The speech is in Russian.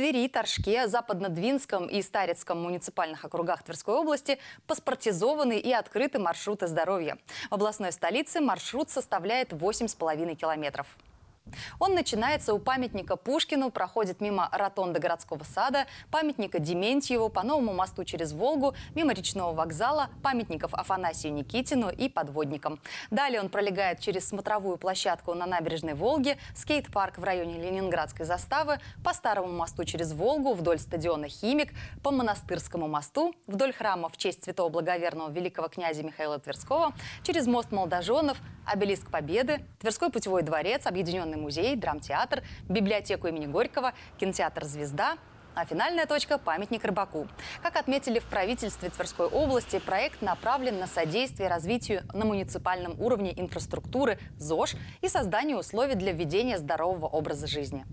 Твери, Торжке, Западно-Двинском и Старицком муниципальных округах Тверской области паспортизованы и открыты маршруты здоровья. В областной столице маршрут составляет 8,5 километров. Он начинается у памятника Пушкину, проходит мимо ротонда городского сада, памятника Дементьеву, по новому мосту через Волгу, мимо речного вокзала, памятников Афанасию Никитину и подводникам. Далее он пролегает через смотровую площадку на набережной Волги, скейт-парк в районе Ленинградской заставы, по старому мосту через Волгу, вдоль стадиона «Химик», по монастырскому мосту, вдоль храма в честь святого благоверного великого князя Михаила Тверского, через мост Молдоженов, обелиск Победы, Тверской путевой дворец, объединенный Национальный музей, драмтеатр, библиотеку имени Горького, кинотеатр «Звезда», а финальная точка – памятник рыбаку. Как отметили в правительстве Тверской области, проект направлен на содействие развитию на муниципальном уровне инфраструктуры ЗОЖ и создание условий для введения здорового образа жизни.